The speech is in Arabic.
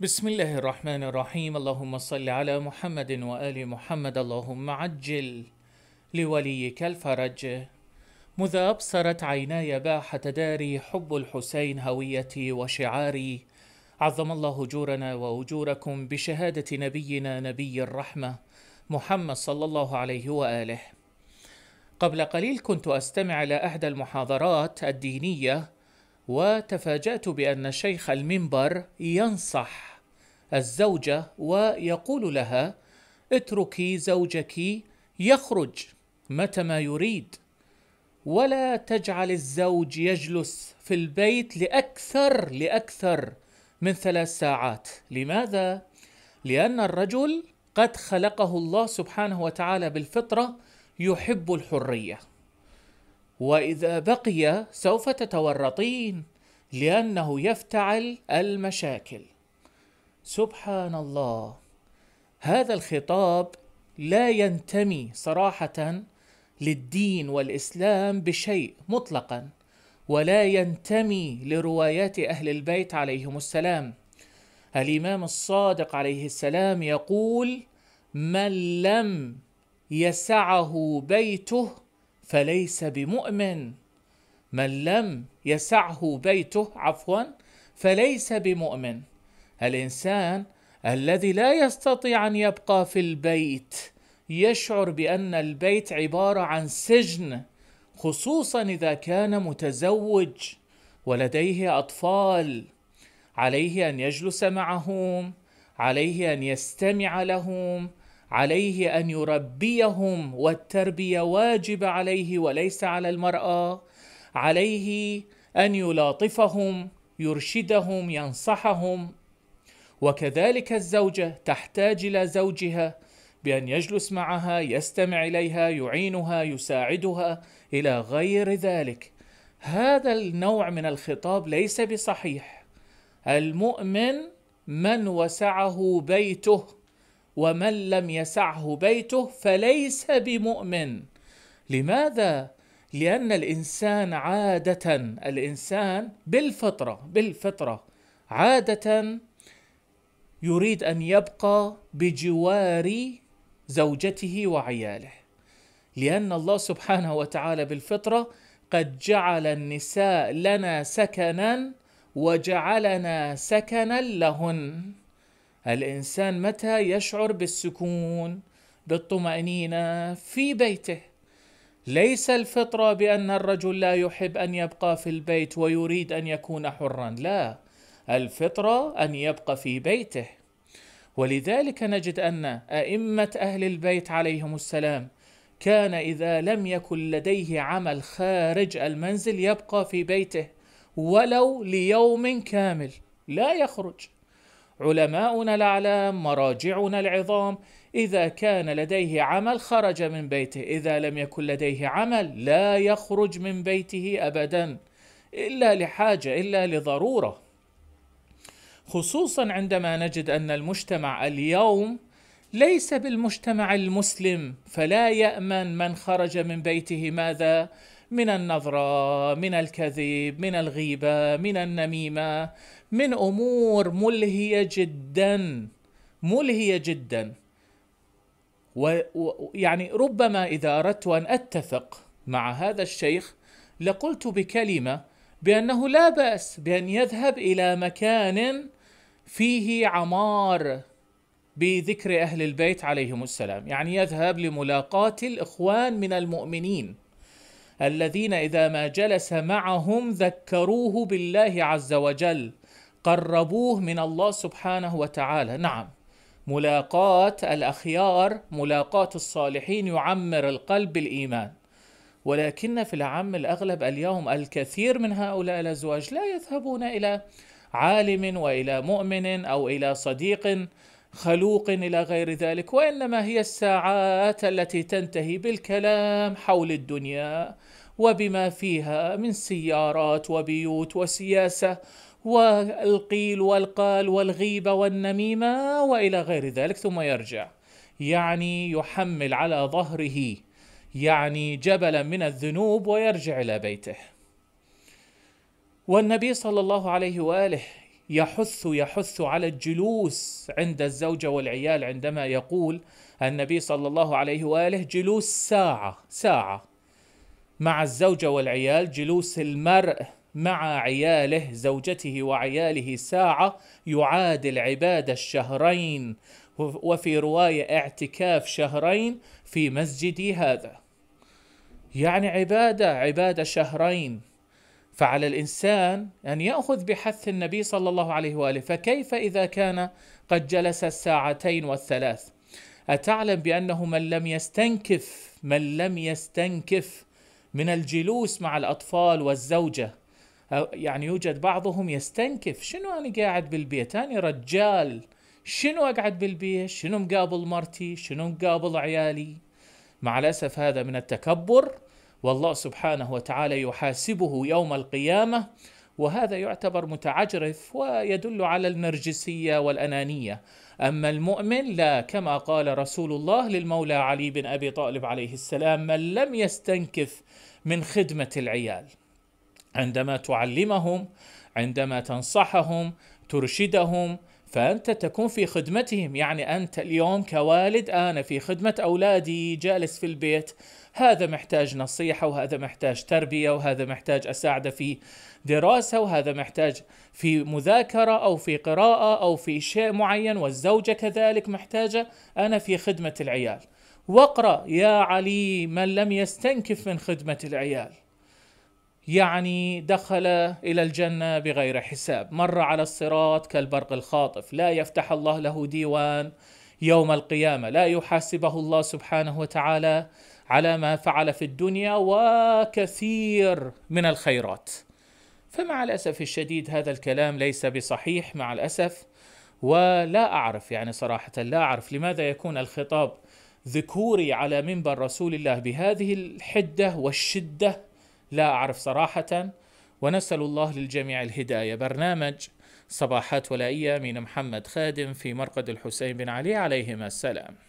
بسم الله الرحمن الرحيم اللهم صل على محمد وآل محمد اللهم عجل لوليك الفرج مذا أبصرت عيناي باحة داري حب الحسين هويتي وشعاري عظم الله جورنا وأجوركم بشهادة نبينا نبي الرحمة محمد صلى الله عليه وآله قبل قليل كنت أستمع إلى إحدى المحاضرات الدينية وتفاجأت بأن شيخ المنبر ينصح الزوجة ويقول لها اتركي زوجك يخرج متى ما يريد ولا تجعل الزوج يجلس في البيت لأكثر لأكثر من ثلاث ساعات لماذا؟ لأن الرجل قد خلقه الله سبحانه وتعالى بالفطرة يحب الحرية واذا بقي سوف تتورطين لانه يفتعل المشاكل سبحان الله هذا الخطاب لا ينتمي صراحه للدين والاسلام بشيء مطلقا ولا ينتمي لروايات اهل البيت عليهم السلام الامام الصادق عليه السلام يقول من لم يسعه بيته فليس بمؤمن من لم يسعه بيته عفوا فليس بمؤمن الانسان الذي لا يستطيع ان يبقى في البيت يشعر بان البيت عباره عن سجن خصوصا اذا كان متزوج ولديه اطفال عليه ان يجلس معهم عليه ان يستمع لهم عليه ان يربيهم والتربيه واجب عليه وليس على المراه عليه ان يلاطفهم يرشدهم ينصحهم وكذلك الزوجه تحتاج الى زوجها بان يجلس معها يستمع اليها يعينها يساعدها الى غير ذلك هذا النوع من الخطاب ليس بصحيح المؤمن من وسعه بيته ومن لم يسعه بيته فليس بمؤمن لماذا لان الانسان عاده الانسان بالفطره بالفطره عاده يريد ان يبقى بجوار زوجته وعياله لان الله سبحانه وتعالى بالفطره قد جعل النساء لنا سكنا وجعلنا سكنا لهن الإنسان متى يشعر بالسكون بالطمأنينة في بيته ليس الفطرة بأن الرجل لا يحب أن يبقى في البيت ويريد أن يكون حرا لا الفطرة أن يبقى في بيته ولذلك نجد أن أئمة أهل البيت عليهم السلام كان إذا لم يكن لديه عمل خارج المنزل يبقى في بيته ولو ليوم كامل لا يخرج علماؤنا الأعلام مراجعنا العظام إذا كان لديه عمل خرج من بيته إذا لم يكن لديه عمل لا يخرج من بيته أبدا إلا لحاجة إلا لضرورة خصوصا عندما نجد أن المجتمع اليوم ليس بالمجتمع المسلم فلا يأمن من خرج من بيته ماذا؟ من النظرة من الكذب من الغيبة من النميمة من أمور ملهية جدا ملهية جدا ويعني ربما إذا أردت أن أتفق مع هذا الشيخ لقلت بكلمة بأنه لا بأس بأن يذهب إلى مكان فيه عمار بذكر أهل البيت عليهم السلام يعني يذهب لملاقاة الإخوان من المؤمنين الذين إذا ما جلس معهم ذكروه بالله عز وجل قربوه من الله سبحانه وتعالى نعم ملاقاة الأخيار ملاقاة الصالحين يعمر القلب بالإيمان ولكن في العام الأغلب اليوم الكثير من هؤلاء الأزواج لا يذهبون إلى عالم وإلى مؤمن أو إلى صديق خلوق الى غير ذلك وانما هي الساعات التي تنتهي بالكلام حول الدنيا وبما فيها من سيارات وبيوت وسياسه والقيل والقال والغيبه والنميمه والى غير ذلك ثم يرجع يعني يحمل على ظهره يعني جبلا من الذنوب ويرجع الى بيته والنبي صلى الله عليه واله يحث يحث على الجلوس عند الزوجة والعيال عندما يقول النبي صلى الله عليه وآله جلوس ساعة ساعة مع الزوجة والعيال جلوس المرء مع عياله زوجته وعياله ساعة يعادل عبادة الشهرين وفي رواية اعتكاف شهرين في مسجدي هذا يعني عبادة عبادة شهرين فعلى الانسان ان ياخذ بحث النبي صلى الله عليه واله فكيف اذا كان قد جلس الساعتين والثلاث اتعلم بانه من لم يستنكف من لم يستنكف من الجلوس مع الاطفال والزوجه يعني يوجد بعضهم يستنكف شنو انا قاعد بالبيت انا رجال شنو اقعد بالبيت شنو مقابل مرتي شنو مقابل عيالي مع الاسف هذا من التكبر والله سبحانه وتعالى يحاسبه يوم القيامه وهذا يعتبر متعجرف ويدل على النرجسيه والانانيه اما المؤمن لا كما قال رسول الله للمولى علي بن ابي طالب عليه السلام من لم يستنكف من خدمه العيال عندما تعلمهم عندما تنصحهم ترشدهم فأنت تكون في خدمتهم يعني أنت اليوم كوالد أنا في خدمة أولادي جالس في البيت هذا محتاج نصيحة وهذا محتاج تربية وهذا محتاج أساعده في دراسة وهذا محتاج في مذاكرة أو في قراءة أو في شيء معين والزوجة كذلك محتاجة أنا في خدمة العيال واقرأ يا علي من لم يستنكف من خدمة العيال يعني دخل الى الجنه بغير حساب مر على الصراط كالبرق الخاطف لا يفتح الله له ديوان يوم القيامه لا يحاسبه الله سبحانه وتعالى على ما فعل في الدنيا وكثير من الخيرات فمع الاسف الشديد هذا الكلام ليس بصحيح مع الاسف ولا اعرف يعني صراحه لا اعرف لماذا يكون الخطاب ذكوري على منبر رسول الله بهذه الحده والشده لا أعرف صراحة ونسأل الله للجميع الهداية برنامج صباحات ولائية من محمد خادم في مرقد الحسين بن علي عليهما السلام